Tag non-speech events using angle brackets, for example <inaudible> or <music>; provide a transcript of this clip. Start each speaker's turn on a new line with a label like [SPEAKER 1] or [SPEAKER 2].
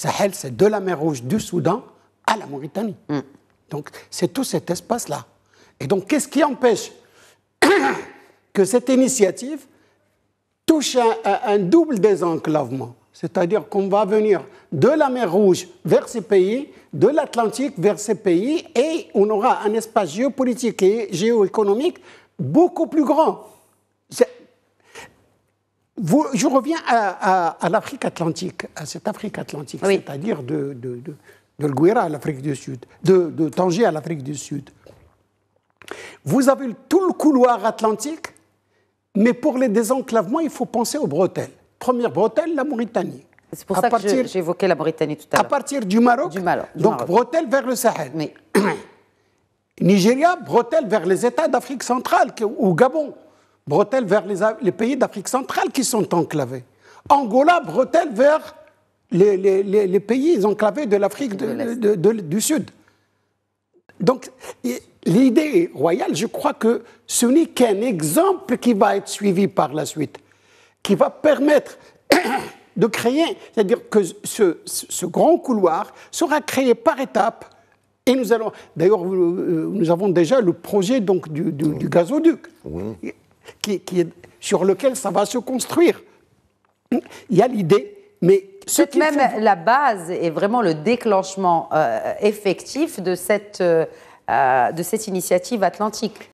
[SPEAKER 1] Sahel, c'est de la mer Rouge du Soudan à la Mauritanie. Mm. Donc, c'est tout cet espace-là. Et donc, qu'est-ce qui empêche <coughs> que cette initiative touche un double désenclavement c'est-à-dire qu'on va venir de la mer Rouge vers ces pays, de l'Atlantique vers ces pays, et on aura un espace géopolitique et géoéconomique beaucoup plus grand je reviens à, l'Afrique atlantique, à cette Afrique atlantique, c'est-à-dire de, de, à l'Afrique du Sud, de, de Tanger à l'Afrique du Sud. Vous avez tout le couloir atlantique, mais pour les désenclavements, il faut penser aux bretelles. Première bretelle, la Mauritanie. C'est pour ça que j'évoquais la Mauritanie tout à l'heure. À partir du Maroc, du donc bretelle vers le Sahel. <coughs> Nigeria, bretelle vers les États d'Afrique centrale ou Gabon bretelle vers les, pays d'Afrique centrale qui sont enclavés. Angola, bretelle vers les, pays enclavés de l'Afrique du Sud. Donc, l'idée royale, je crois que ce n'est qu'un exemple qui va être suivi par la suite, qui va permettre <coughs> de créer, c'est-à-dire que ce, grand couloir sera créé par étapes. Et nous allons, d'ailleurs, euh, nous avons déjà le projet donc du, gazoduc qui, sur lequel ça va se construire. Il y a l'idée, mais c'est même la base est vraiment le déclenchement euh, effectif de cette, euh, euh, de cette initiative atlantique.